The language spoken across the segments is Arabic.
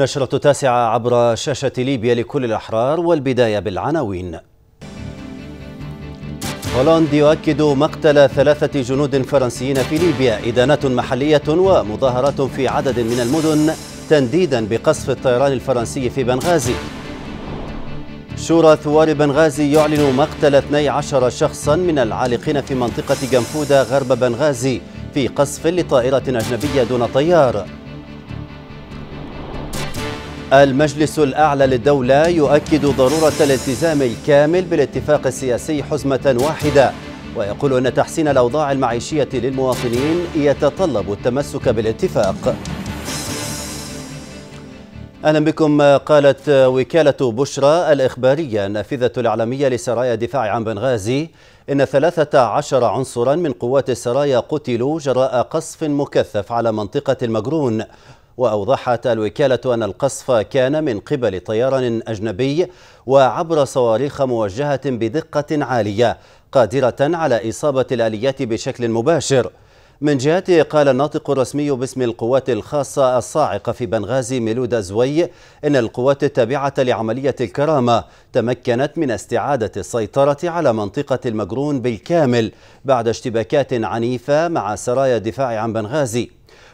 نشرة تاسعة عبر شاشة ليبيا لكل الأحرار والبداية بالعناوين هولندا يؤكد مقتل ثلاثة جنود فرنسيين في ليبيا إدانات محلية ومظاهرات في عدد من المدن تنديدا بقصف الطيران الفرنسي في بنغازي شورى ثوار بنغازي يعلن مقتل 12 شخصا من العالقين في منطقة جنفودا غرب بنغازي في قصف لطائرة أجنبية دون طيار المجلس الأعلى للدولة يؤكد ضرورة الالتزام الكامل بالاتفاق السياسي حزمة واحدة ويقول أن تحسين الأوضاع المعيشية للمواطنين يتطلب التمسك بالاتفاق أهلا بكم قالت وكالة بشرى الإخبارية النافذة الإعلامية لسرايا الدفاع عن بنغازي إن 13 عنصرا من قوات السرايا قتلوا جراء قصف مكثف على منطقة المجرون وأوضحت الوكالة أن القصف كان من قبل طيران أجنبي وعبر صواريخ موجهة بدقة عالية قادرة على إصابة الآليات بشكل مباشر من جهته قال الناطق الرسمي باسم القوات الخاصة الصاعقة في بنغازي ميلودا زوي إن القوات التابعة لعملية الكرامة تمكنت من استعادة السيطرة على منطقة المجرون بالكامل بعد اشتباكات عنيفة مع سرايا الدفاع عن بنغازي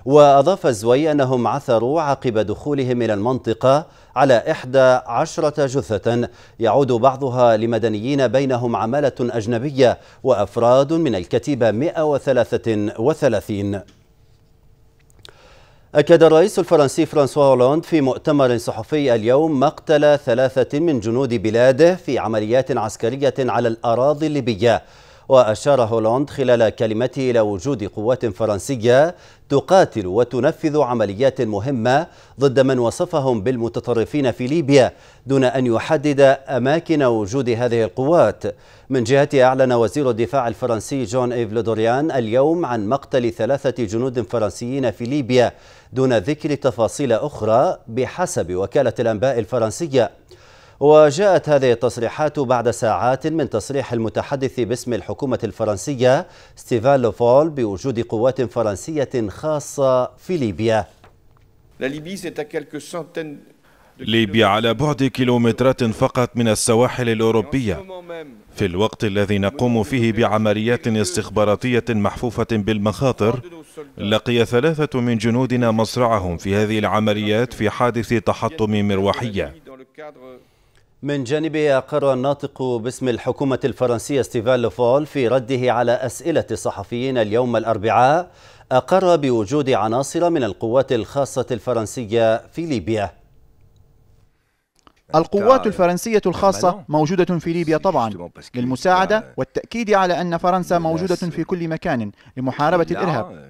وأضاف الزوي أنهم عثروا عقب دخولهم إلى المنطقة على إحدى عشرة جثة يعود بعضها لمدنيين بينهم عمالة أجنبية وأفراد من الكتيبة 133 أكد الرئيس الفرنسي فرانسوا هولاند في مؤتمر صحفي اليوم مقتل ثلاثة من جنود بلاده في عمليات عسكرية على الأراضي الليبية وأشار هولاند خلال كلمته إلى وجود قوات فرنسية تقاتل وتنفذ عمليات مهمة ضد من وصفهم بالمتطرفين في ليبيا دون أن يحدد أماكن وجود هذه القوات من جهته أعلن وزير الدفاع الفرنسي جون إيف لودوريان اليوم عن مقتل ثلاثة جنود فرنسيين في ليبيا دون ذكر تفاصيل أخرى بحسب وكالة الأنباء الفرنسية وجاءت هذه التصريحات بعد ساعات من تصريح المتحدث باسم الحكومة الفرنسية ستيفان لوفول بوجود قوات فرنسية خاصة في ليبيا ليبيا على بعد كيلومترات فقط من السواحل الأوروبية في الوقت الذي نقوم فيه بعمليات استخباراتية محفوفة بالمخاطر لقي ثلاثة من جنودنا مصرعهم في هذه العمليات في حادث تحطم مروحية من جانبه أقر الناطق باسم الحكومة الفرنسية ستيفان لوفول في رده على أسئلة الصحفيين اليوم الأربعاء أقر بوجود عناصر من القوات الخاصة الفرنسية في ليبيا القوات الفرنسية الخاصة موجودة في ليبيا طبعا للمساعدة والتأكيد على أن فرنسا موجودة في كل مكان لمحاربة الإرهاب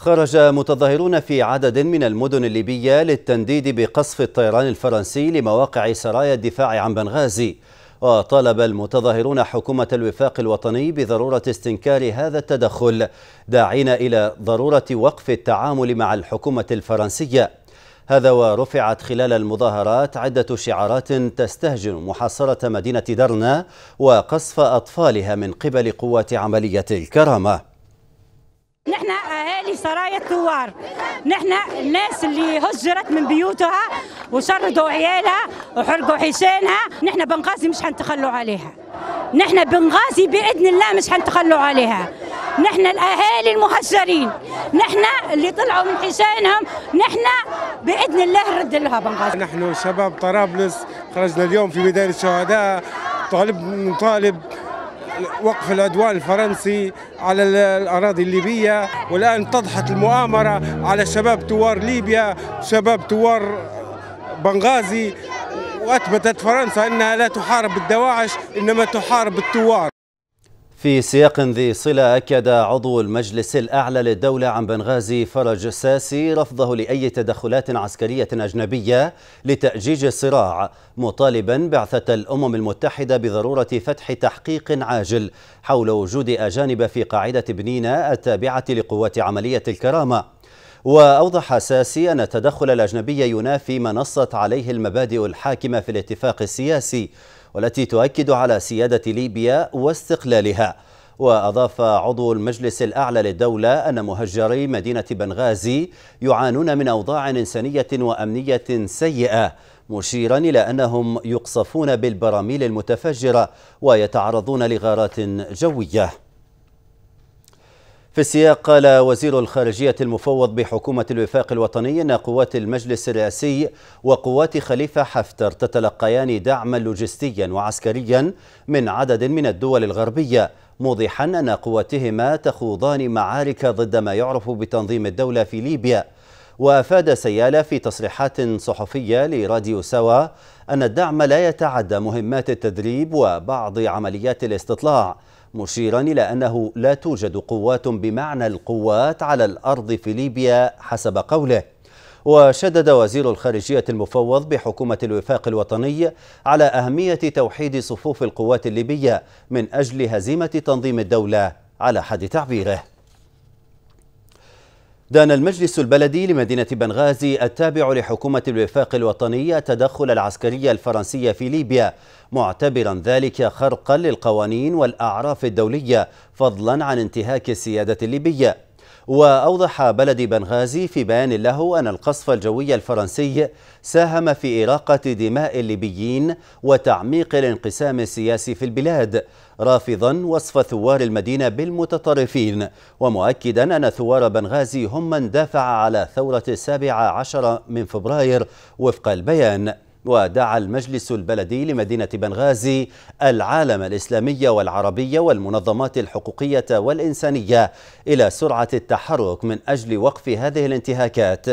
خرج متظاهرون في عدد من المدن الليبية للتنديد بقصف الطيران الفرنسي لمواقع سرايا الدفاع عن بنغازي وطالب المتظاهرون حكومة الوفاق الوطني بضرورة استنكار هذا التدخل داعين إلى ضرورة وقف التعامل مع الحكومة الفرنسية هذا ورفعت خلال المظاهرات عدة شعارات تستهجن محاصرة مدينة درنا وقصف أطفالها من قبل قوات عملية الكرامة نحن لسرايا سرايا الثوار نحن الناس اللي هجرت من بيوتها وشردوا عيالها وحرقوا حيشانها نحن بنغازي مش حنتخلوا عليها نحن بنغازي باذن الله مش حنتخلوا عليها نحن الاهالي المهجرين نحن اللي طلعوا من حسينهم نحن باذن الله نرد لها بنغازي نحن شباب طرابلس خرجنا اليوم في ميدان الشهداء طالب نطالب وقف العدوان الفرنسي على الأراضي الليبية والآن اتضحت المؤامرة على شباب توار ليبيا شباب توار بنغازي وأثبتت فرنسا أنها لا تحارب الدواعش إنما تحارب الثوار في سياق ذي صلة أكد عضو المجلس الأعلى للدولة عن بنغازي فرج الساسي رفضه لأي تدخلات عسكرية أجنبية لتأجيج الصراع مطالبا بعثة الأمم المتحدة بضرورة فتح تحقيق عاجل حول وجود أجانب في قاعدة بنينا التابعة لقوات عملية الكرامة وأوضح ساسي أن التدخل الأجنبي ينافي ما نصت عليه المبادئ الحاكمة في الاتفاق السياسي والتي تؤكد على سيادة ليبيا واستقلالها وأضاف عضو المجلس الأعلى للدولة أن مهجري مدينة بنغازي يعانون من أوضاع إنسانية وأمنية سيئة مشيرا إلى أنهم يقصفون بالبراميل المتفجرة ويتعرضون لغارات جوية في السياق قال وزير الخارجية المفوض بحكومة الوفاق الوطني أن قوات المجلس الرئاسي وقوات خليفة حفتر تتلقيان دعما لوجستيا وعسكريا من عدد من الدول الغربية موضحا أن قواتهما تخوضان معارك ضد ما يعرف بتنظيم الدولة في ليبيا وأفاد سيالة في تصريحات صحفية لراديو سوا أن الدعم لا يتعدى مهمات التدريب وبعض عمليات الاستطلاع مشيرا إلى أنه لا توجد قوات بمعنى القوات على الأرض في ليبيا حسب قوله وشدد وزير الخارجية المفوض بحكومة الوفاق الوطني على أهمية توحيد صفوف القوات الليبية من أجل هزيمة تنظيم الدولة على حد تعبيره دان المجلس البلدي لمدينة بنغازي التابع لحكومة الوفاق الوطني التدخل العسكري الفرنسي في ليبيا معتبرا ذلك خرقا للقوانين والأعراف الدولية فضلا عن انتهاك السيادة الليبية وأوضح بلد بنغازي في بيان له أن القصف الجوي الفرنسي ساهم في إراقة دماء الليبيين وتعميق الانقسام السياسي في البلاد رافضا وصف ثوار المدينة بالمتطرفين ومؤكدا أن ثوار بنغازي هم من دافع على ثورة السابع عشر من فبراير وفق البيان ودعا المجلس البلدي لمدينة بنغازي العالم الإسلامي والعربي والمنظمات الحقوقية والإنسانية إلى سرعة التحرك من أجل وقف هذه الانتهاكات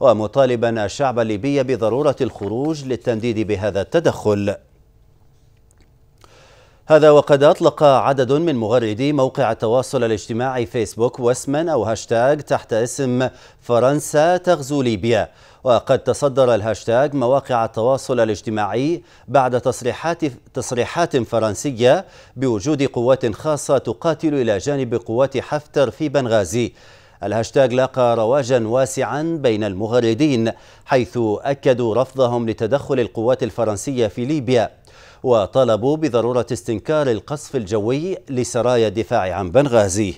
ومطالبا الشعب الليبي بضرورة الخروج للتنديد بهذا التدخل هذا وقد أطلق عدد من مغردي موقع التواصل الاجتماعي فيسبوك واسما أو هاشتاج تحت اسم فرنسا تغزو ليبيا وقد تصدر الهاشتاج مواقع التواصل الاجتماعي بعد تصريحات تصريحات فرنسية بوجود قوات خاصة تقاتل إلى جانب قوات حفتر في بنغازي الهاشتاج لاقى رواجا واسعا بين المغردين حيث أكدوا رفضهم لتدخل القوات الفرنسية في ليبيا وطالبوا بضرورة استنكار القصف الجوي لسرايا الدفاع عن بنغازي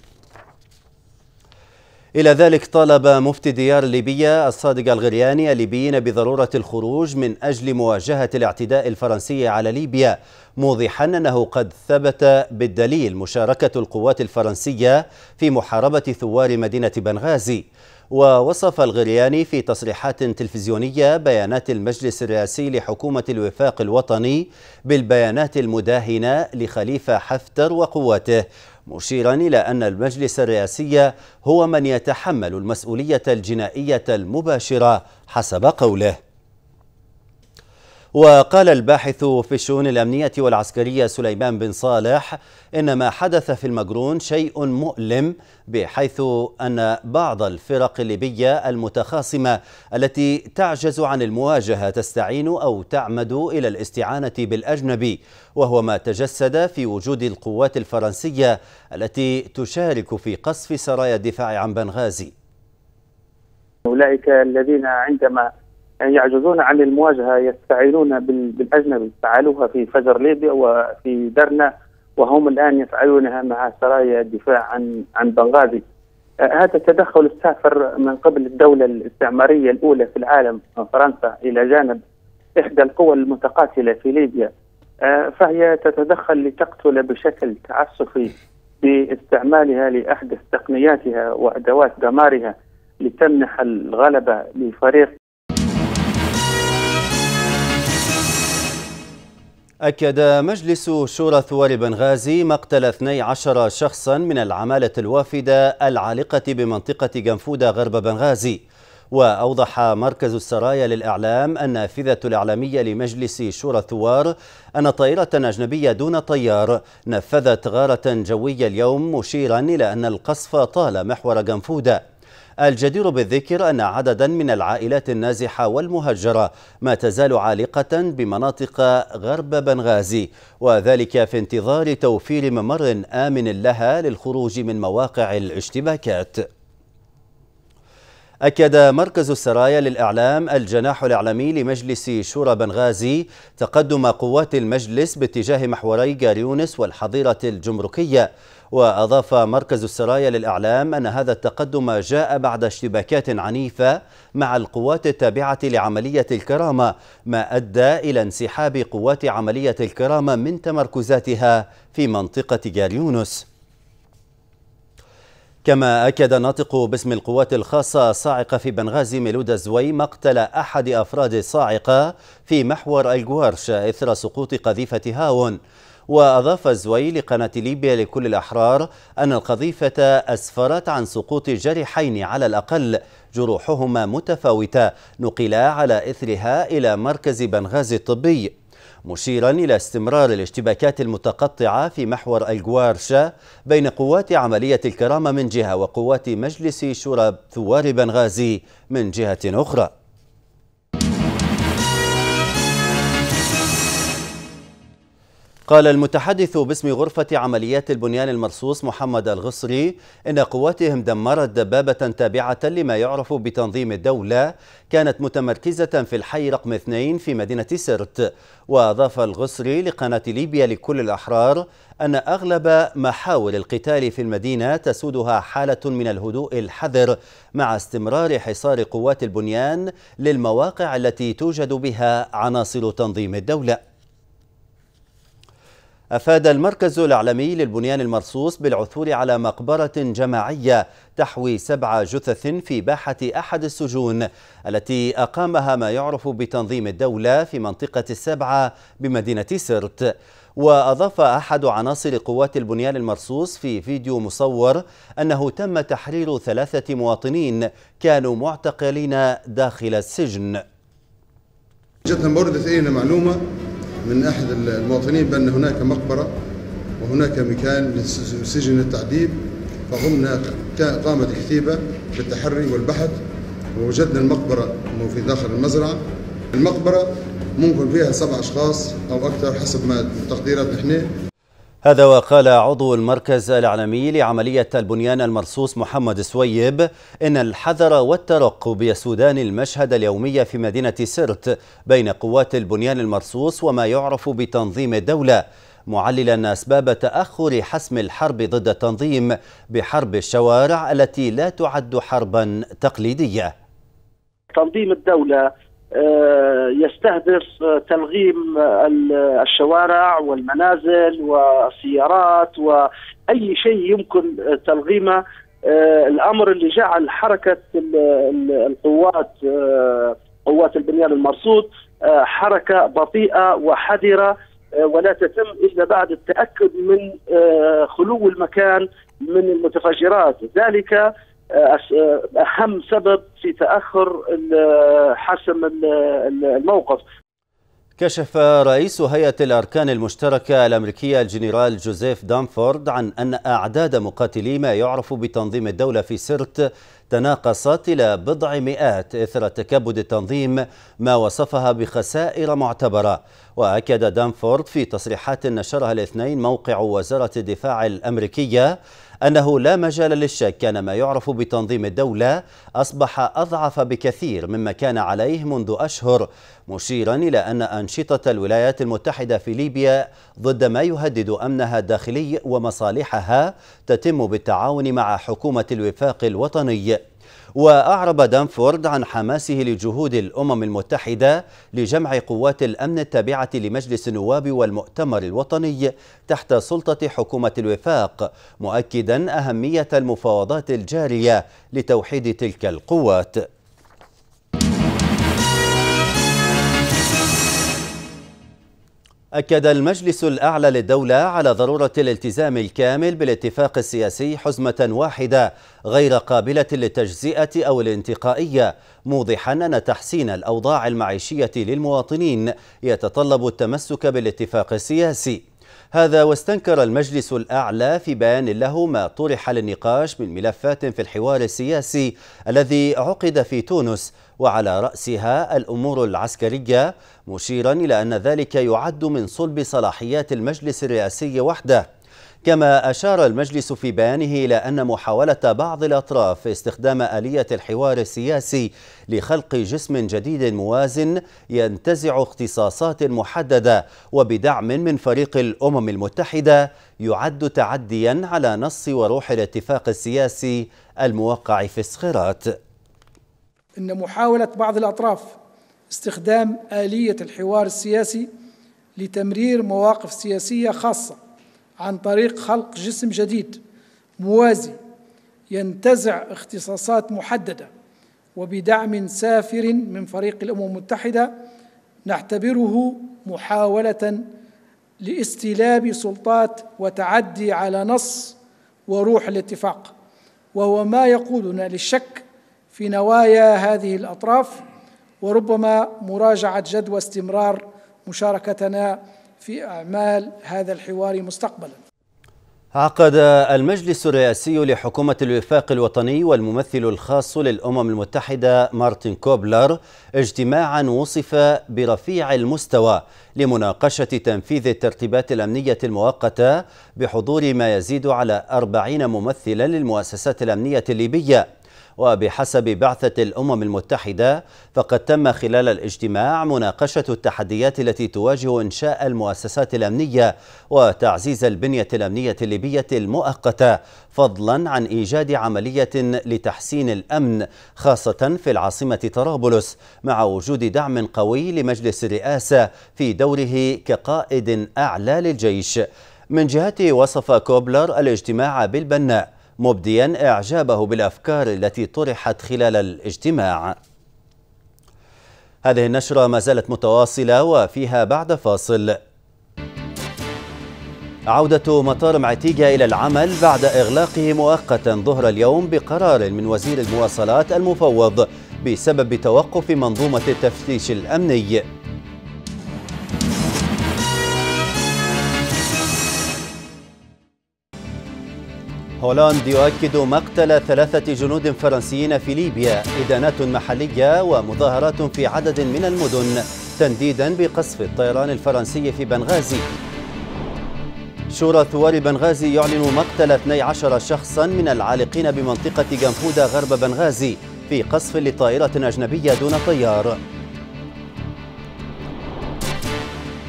إلى ذلك طالب مفتي ديار ليبيا الصادق الغرياني الليبيين بضرورة الخروج من أجل مواجهة الاعتداء الفرنسي على ليبيا موضحا أنه قد ثبت بالدليل مشاركة القوات الفرنسية في محاربة ثوار مدينة بنغازي ووصف الغرياني في تصريحات تلفزيونية بيانات المجلس الرئاسي لحكومة الوفاق الوطني بالبيانات المداهنة لخليفة حفتر وقواته مشيرا إلى أن المجلس الرئاسي هو من يتحمل المسؤولية الجنائية المباشرة حسب قوله وقال الباحث في الشؤون الأمنية والعسكرية سليمان بن صالح إن ما حدث في المجرون شيء مؤلم بحيث أن بعض الفرق الليبية المتخاصمة التي تعجز عن المواجهة تستعين أو تعمد إلى الاستعانة بالأجنبي وهو ما تجسد في وجود القوات الفرنسية التي تشارك في قصف سرايا الدفاع عن بنغازي أولئك الذين عندما يعجزون عن المواجهه يستعينون بالاجنبي فعلوها في فجر ليبيا وفي درنا وهم الان يفعلونها مع سرايا الدفاع عن عن بنغازي آه، هذا التدخل السافر من قبل الدولة الاستعمارية الأولى في العالم فرنسا إلى جانب إحدى القوى المتقاتلة في ليبيا آه، فهي تتدخل لتقتل بشكل تعسفي باستعمالها لأحدث تقنياتها وأدوات دمارها لتمنح الغلبة لفريق أكد مجلس شورى ثوار بنغازي مقتل 12 شخصا من العمالة الوافدة العالقة بمنطقة جنفودة غرب بنغازي وأوضح مركز السرايا للإعلام النافذة الإعلامية لمجلس شورى الثوار أن طائرة أجنبية دون طيار نفذت غارة جوية اليوم مشيرا إلى أن القصف طال محور جنفودة الجدير بالذكر أن عددا من العائلات النازحة والمهجرة ما تزال عالقة بمناطق غرب بنغازي وذلك في انتظار توفير ممر آمن لها للخروج من مواقع الاشتباكات أكد مركز السرايا للإعلام الجناح الإعلامي لمجلس شورى بنغازي تقدم قوات المجلس باتجاه محوري جاريونس والحظيرة الجمركية وأضاف مركز السرايا للإعلام أن هذا التقدم جاء بعد اشتباكات عنيفة مع القوات التابعة لعملية الكرامة ما أدى إلى انسحاب قوات عملية الكرامة من تمركزاتها في منطقة جاليونس كما أكد ناطق باسم القوات الخاصة صاعقة في بنغازي ميلودا زوي مقتل أحد أفراد الصاعقة في محور الجوارش إثر سقوط قذيفة هاون وأضاف الزوي لقناة ليبيا لكل الأحرار أن القذيفة أسفرت عن سقوط جريحين على الأقل جروحهما متفاوتة نقلا على إثرها إلى مركز بنغازي الطبي مشيرا إلى استمرار الاشتباكات المتقطعة في محور الجوارشا بين قوات عملية الكرامة من جهة وقوات مجلس شورى ثوار بنغازي من جهة أخرى قال المتحدث باسم غرفة عمليات البنيان المرصوص محمد الغصري إن قواتهم دمرت دبابة تابعة لما يعرف بتنظيم الدولة كانت متمركزة في الحي رقم اثنين في مدينة سرت وأضاف الغصري لقناة ليبيا لكل الأحرار أن أغلب محاور القتال في المدينة تسودها حالة من الهدوء الحذر مع استمرار حصار قوات البنيان للمواقع التي توجد بها عناصر تنظيم الدولة أفاد المركز الإعلامي للبنيان المرصوص بالعثور على مقبرة جماعية تحوي سبع جثث في باحة أحد السجون التي أقامها ما يعرف بتنظيم الدولة في منطقة السبعة بمدينة سرت وأضاف أحد عناصر قوات البنيان المرصوص في فيديو مصور أنه تم تحرير ثلاثة مواطنين كانوا معتقلين داخل السجن جتنا مرة معلومة من أحد المواطنين بأن هناك مقبرة وهناك مكان لسجن التعذيب فقمنا قامت الكتيبة بالتحري والبحث ووجدنا المقبرة في داخل المزرعة المقبرة ممكن فيها سبع أشخاص أو أكثر حسب ما تقديرات نحن هذا وقال عضو المركز الإعلامي لعملية البنيان المرصوص محمد سويب إن الحذر والترقب يسودان المشهد اليومي في مدينة سرت بين قوات البنيان المرصوص وما يعرف بتنظيم الدولة معللا أسباب تأخر حسم الحرب ضد التنظيم بحرب الشوارع التي لا تعد حربا تقليدية تنظيم الدولة آه، يستهدف آه، تلغيم الشوارع والمنازل والسيارات واي شيء يمكن تلغيمه آه، الامر اللي جعل حركه القوات قوات البنيان المرصود حركه بطيئه وحذره ولا تتم الا بعد التاكد من خلو المكان من المتفجرات ذلك آه، آه، اهم سبب في تاخر آه، حسم الموقف كشف رئيس هيئة الأركان المشتركة الأمريكية الجنرال جوزيف دانفورد عن أن أعداد مقاتلي ما يعرف بتنظيم الدولة في سرت تناقصت إلى بضع مئات إثر تكبد التنظيم ما وصفها بخسائر معتبرة وأكد دانفورد في تصريحات نشرها الاثنين موقع وزارة الدفاع الأمريكية أنه لا مجال للشك كان ما يعرف بتنظيم الدولة أصبح أضعف بكثير مما كان عليه منذ أشهر مشيرا إلى أن أنشطة الولايات المتحدة في ليبيا ضد ما يهدد أمنها الداخلي ومصالحها تتم بالتعاون مع حكومة الوفاق الوطني وأعرب دانفورد عن حماسه لجهود الأمم المتحدة لجمع قوات الأمن التابعة لمجلس النواب والمؤتمر الوطني تحت سلطة حكومة الوفاق مؤكدا أهمية المفاوضات الجارية لتوحيد تلك القوات أكد المجلس الأعلى للدولة على ضرورة الالتزام الكامل بالاتفاق السياسي حزمة واحدة غير قابلة للتجزئة أو الانتقائية موضحا أن تحسين الأوضاع المعيشية للمواطنين يتطلب التمسك بالاتفاق السياسي هذا واستنكر المجلس الأعلى في بيان له ما طرح للنقاش من ملفات في الحوار السياسي الذي عقد في تونس وعلى رأسها الأمور العسكرية مشيرا إلى أن ذلك يعد من صلب صلاحيات المجلس الرئاسي وحده كما أشار المجلس في بيانه إلى أن محاولة بعض الأطراف استخدام آلية الحوار السياسي لخلق جسم جديد موازن ينتزع اختصاصات محددة وبدعم من فريق الأمم المتحدة يعد تعديا على نص وروح الاتفاق السياسي الموقع في سقراط إن محاولة بعض الأطراف استخدام آلية الحوار السياسي لتمرير مواقف سياسية خاصة عن طريق خلق جسم جديد موازي ينتزع اختصاصات محدده وبدعم سافر من فريق الامم المتحده نعتبره محاوله لاستلاب سلطات وتعدي على نص وروح الاتفاق وهو ما يقودنا للشك في نوايا هذه الاطراف وربما مراجعه جدوى استمرار مشاركتنا في أعمال هذا الحوار مستقبلا عقد المجلس الرئاسي لحكومة الوفاق الوطني والممثل الخاص للأمم المتحدة مارتن كوبلر اجتماعا وصف برفيع المستوى لمناقشة تنفيذ الترتيبات الأمنية المؤقتة بحضور ما يزيد على أربعين ممثلا للمؤسسات الأمنية الليبية وبحسب بعثة الأمم المتحدة فقد تم خلال الاجتماع مناقشة التحديات التي تواجه إنشاء المؤسسات الأمنية وتعزيز البنية الأمنية الليبية المؤقتة فضلا عن إيجاد عملية لتحسين الأمن خاصة في العاصمة طرابلس مع وجود دعم قوي لمجلس الرئاسة في دوره كقائد أعلى للجيش من جهته وصف كوبلر الاجتماع بالبناء مبديا إعجابه بالأفكار التي طرحت خلال الاجتماع هذه النشرة ما زالت متواصلة وفيها بعد فاصل عودة مطار معتيجة إلى العمل بعد إغلاقه مؤقتا ظهر اليوم بقرار من وزير المواصلات المفوض بسبب توقف منظومة التفتيش الأمني هولاند يؤكد مقتل ثلاثة جنود فرنسيين في ليبيا إدانات محلية ومظاهرات في عدد من المدن تنديدا بقصف الطيران الفرنسي في بنغازي شورى ثوار بنغازي يعلن مقتل 12 شخصا من العالقين بمنطقة جنفودا غرب بنغازي في قصف لطائرة أجنبية دون طيار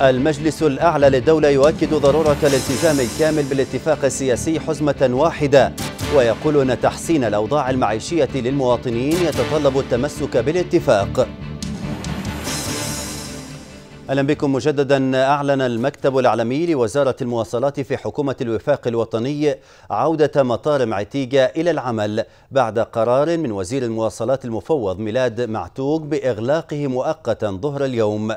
المجلس الأعلى للدولة يؤكد ضرورة الالتزام الكامل بالاتفاق السياسي حزمة واحدة ويقول أن تحسين الأوضاع المعيشية للمواطنين يتطلب التمسك بالاتفاق أهلا بكم مجددا أعلن المكتب الإعلامي لوزارة المواصلات في حكومة الوفاق الوطني عودة مطار معتيجة إلى العمل بعد قرار من وزير المواصلات المفوض ميلاد معتوق بإغلاقه مؤقتا ظهر اليوم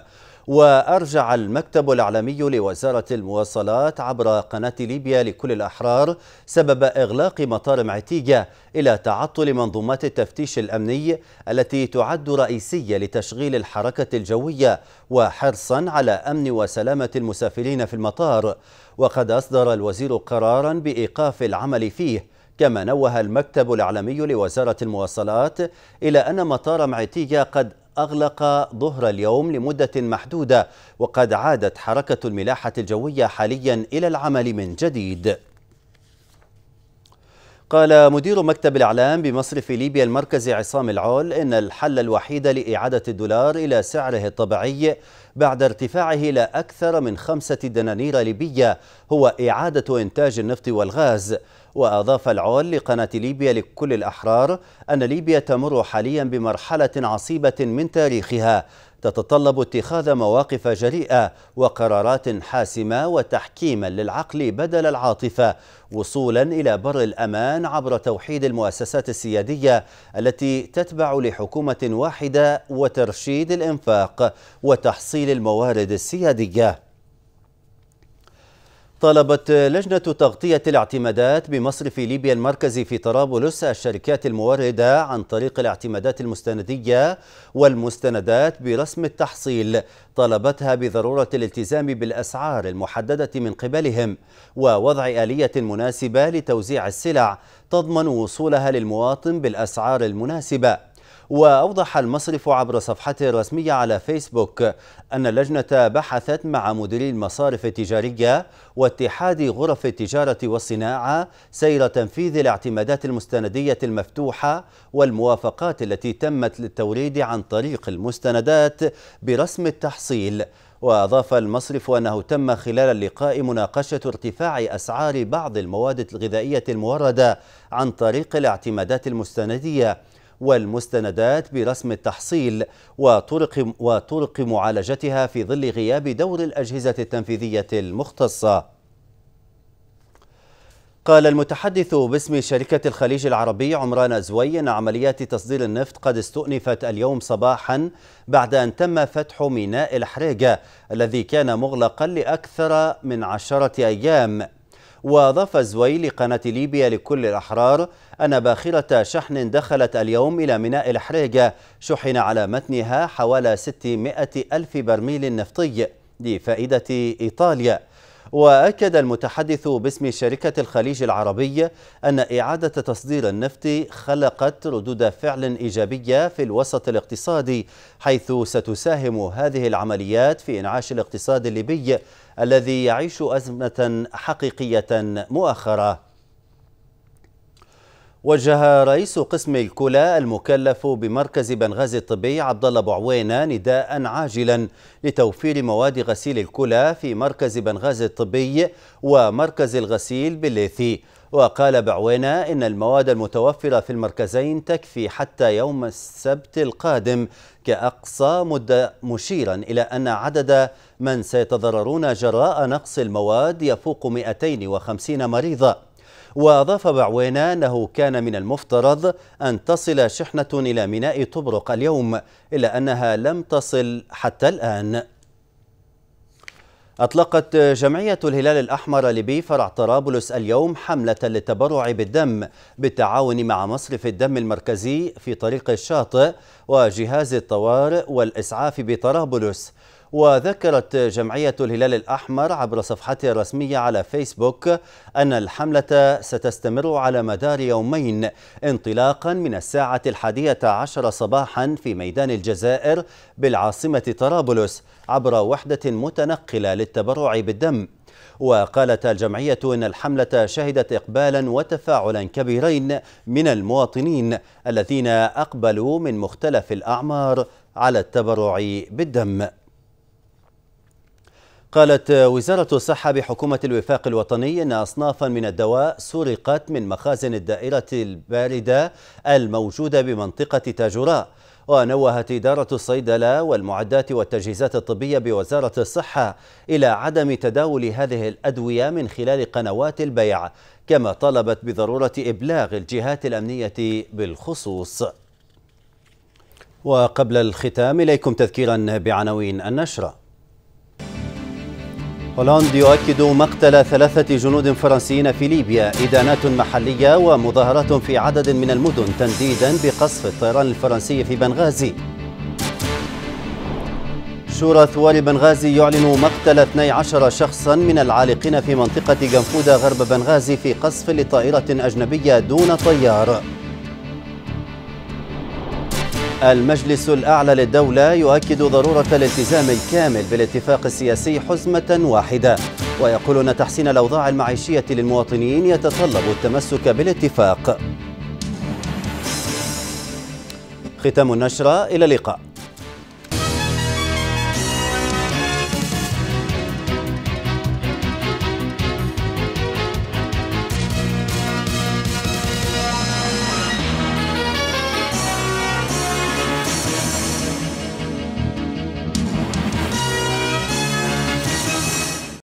وأرجع المكتب الإعلامي لوزارة المواصلات عبر قناة ليبيا لكل الأحرار سبب إغلاق مطار معتيجة إلى تعطل منظومات التفتيش الأمني التي تعد رئيسية لتشغيل الحركة الجوية وحرصا على أمن وسلامة المسافرين في المطار وقد أصدر الوزير قرارا بإيقاف العمل فيه كما نوه المكتب الإعلامي لوزارة المواصلات إلى أن مطار معتيجة قد أغلق ظهر اليوم لمدة محدودة وقد عادت حركة الملاحة الجوية حاليا إلى العمل من جديد قال مدير مكتب الإعلام بمصرف ليبيا المركزي عصام العول إن الحل الوحيد لإعادة الدولار إلى سعره الطبيعي بعد ارتفاعه إلى أكثر من خمسة دنانير ليبية هو إعادة إنتاج النفط والغاز وأضاف العول لقناة ليبيا لكل الأحرار أن ليبيا تمر حاليا بمرحلة عصيبة من تاريخها تتطلب اتخاذ مواقف جريئة وقرارات حاسمة وتحكيما للعقل بدل العاطفة وصولا إلى بر الأمان عبر توحيد المؤسسات السيادية التي تتبع لحكومة واحدة وترشيد الإنفاق وتحصيل الموارد السيادية طلبت لجنة تغطية الاعتمادات بمصرف ليبيا المركزي في طرابلس الشركات الموردة عن طريق الاعتمادات المستندية والمستندات برسم التحصيل طالبتها بضرورة الالتزام بالأسعار المحددة من قبلهم ووضع آلية مناسبة لتوزيع السلع تضمن وصولها للمواطن بالأسعار المناسبة وأوضح المصرف عبر صفحته الرسمية على فيسبوك أن اللجنة بحثت مع مديري المصارف التجارية واتحاد غرف التجارة والصناعة سير تنفيذ الاعتمادات المستندية المفتوحة والموافقات التي تمت للتوريد عن طريق المستندات برسم التحصيل وأضاف المصرف أنه تم خلال اللقاء مناقشة ارتفاع أسعار بعض المواد الغذائية الموردة عن طريق الاعتمادات المستندية والمستندات برسم التحصيل وطرق, وطرق معالجتها في ظل غياب دور الأجهزة التنفيذية المختصة قال المتحدث باسم شركة الخليج العربي عمران زوي أن عمليات تصدير النفط قد استؤنفت اليوم صباحا بعد أن تم فتح ميناء الحريقة الذي كان مغلقا لأكثر من عشرة أيام وأضاف زوي لقناة ليبيا لكل الأحرار أن باخرة شحن دخلت اليوم إلى ميناء الحريقة شحن على متنها حوالي 600 ألف برميل نفطي لفائدة إيطاليا وأكد المتحدث باسم شركة الخليج العربي أن إعادة تصدير النفط خلقت ردود فعل إيجابية في الوسط الاقتصادي حيث ستساهم هذه العمليات في إنعاش الاقتصاد الليبي الذي يعيش أزمة حقيقية مؤخرة وجه رئيس قسم الكلى المكلف بمركز بنغازي الطبي عبد الله بوعوينا نداء عاجلا لتوفير مواد غسيل الكلى في مركز بنغازي الطبي ومركز الغسيل بالليثي وقال بعوينة إن المواد المتوفرة في المركزين تكفي حتى يوم السبت القادم كأقصى مدة مشيرا إلى أن عدد من سيتضررون جراء نقص المواد يفوق 250 مريضا وأضاف بعوينا أنه كان من المفترض أن تصل شحنة إلى ميناء طبرق اليوم إلا أنها لم تصل حتى الآن أطلقت جمعية الهلال الأحمر الليبي فرع طرابلس اليوم حملة للتبرع بالدم بالتعاون مع مصرف الدم المركزي في طريق الشاطئ وجهاز الطوارئ والإسعاف بطرابلس وذكرت جمعية الهلال الأحمر عبر صفحتها الرسمية على فيسبوك أن الحملة ستستمر على مدار يومين انطلاقا من الساعة الحادية عشر صباحا في ميدان الجزائر بالعاصمة طرابلس عبر وحدة متنقلة للتبرع بالدم وقالت الجمعية إن الحملة شهدت إقبالا وتفاعلا كبيرين من المواطنين الذين أقبلوا من مختلف الأعمار على التبرع بالدم قالت وزارة الصحة بحكومة الوفاق الوطني أن أصنافا من الدواء سرقت من مخازن الدائرة الباردة الموجودة بمنطقة تاجوراء ونوهت إدارة الصيدلة والمعدات والتجهيزات الطبية بوزارة الصحة إلى عدم تداول هذه الأدوية من خلال قنوات البيع كما طلبت بضرورة إبلاغ الجهات الأمنية بالخصوص وقبل الختام إليكم تذكيرا بعناوين النشره هولاند يؤكد مقتل ثلاثة جنود فرنسيين في ليبيا إدانات محلية ومظاهرات في عدد من المدن تنديدا بقصف الطيران الفرنسي في بنغازي شورى ثوار بنغازي يعلن مقتل 12 شخصا من العالقين في منطقة جنفودا غرب بنغازي في قصف لطائرة أجنبية دون طيار المجلس الأعلى للدولة يؤكد ضرورة الالتزام الكامل بالاتفاق السياسي حزمة واحدة ويقول أن تحسين الأوضاع المعيشية للمواطنين يتطلب التمسك بالاتفاق ختام النشرة إلى اللقاء